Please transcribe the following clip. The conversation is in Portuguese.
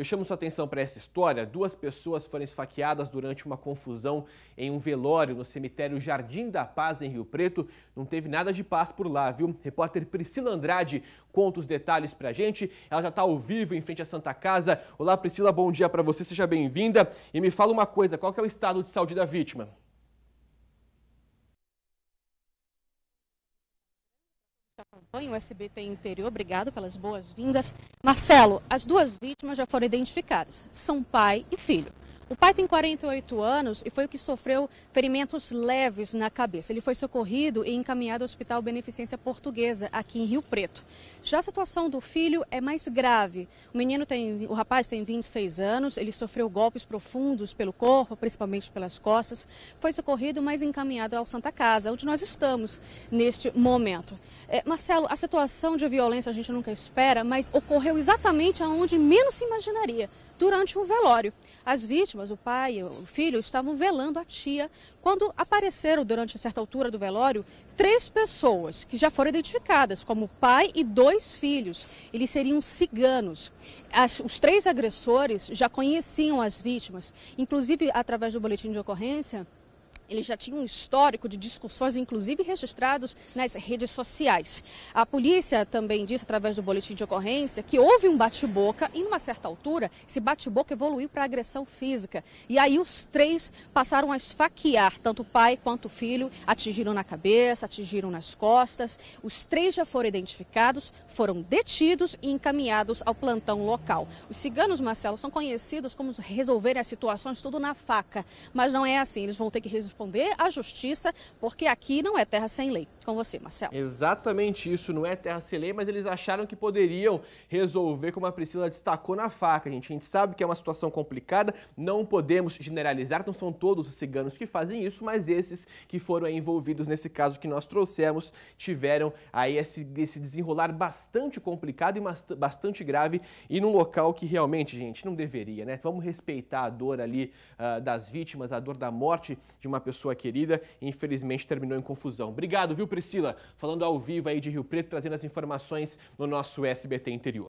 Eu chamo sua atenção para essa história. Duas pessoas foram esfaqueadas durante uma confusão em um velório no cemitério Jardim da Paz, em Rio Preto. Não teve nada de paz por lá, viu? Repórter Priscila Andrade conta os detalhes para a gente. Ela já está ao vivo em frente à Santa Casa. Olá, Priscila, bom dia para você, seja bem-vinda. E me fala uma coisa, qual é o estado de saúde da vítima? acompanha o SBT Interior, obrigado pelas boas-vindas. Marcelo, as duas vítimas já foram identificadas, são pai e filho. O pai tem 48 anos e foi o que sofreu ferimentos leves na cabeça. Ele foi socorrido e encaminhado ao Hospital Beneficência Portuguesa, aqui em Rio Preto. Já a situação do filho é mais grave. O menino tem, o rapaz tem 26 anos, ele sofreu golpes profundos pelo corpo, principalmente pelas costas. Foi socorrido, mas encaminhado ao Santa Casa, onde nós estamos neste momento. É, Marcelo, a situação de violência a gente nunca espera, mas ocorreu exatamente aonde menos se imaginaria, durante um velório. As vítimas vítimas, o pai e o filho, estavam velando a tia quando apareceram, durante certa altura do velório, três pessoas que já foram identificadas como pai e dois filhos. Eles seriam ciganos. As, os três agressores já conheciam as vítimas, inclusive através do boletim de ocorrência ele já tinha um histórico de discussões, inclusive registrados nas redes sociais. A polícia também disse, através do boletim de ocorrência, que houve um bate-boca e, numa certa altura, esse bate-boca evoluiu para agressão física. E aí os três passaram a esfaquear tanto o pai quanto o filho, atingiram na cabeça, atingiram nas costas. Os três já foram identificados, foram detidos e encaminhados ao plantão local. Os ciganos, Marcelo, são conhecidos como resolverem as situações tudo na faca, mas não é assim, eles vão ter que responder à justiça, porque aqui não é terra sem lei. Com você, Marcelo. Exatamente isso, não é terra sem lei, mas eles acharam que poderiam resolver como a Priscila destacou na faca, gente. A gente sabe que é uma situação complicada, não podemos generalizar, não são todos os ciganos que fazem isso, mas esses que foram envolvidos nesse caso que nós trouxemos tiveram aí esse, esse desenrolar bastante complicado e bastante grave e num local que realmente, gente, não deveria, né? Vamos respeitar a dor ali uh, das vítimas, a dor da morte de uma pessoa querida. Infelizmente terminou em confusão. Obrigado, viu, Priscila? Priscila, falando ao vivo aí de Rio Preto, trazendo as informações no nosso SBT Interior.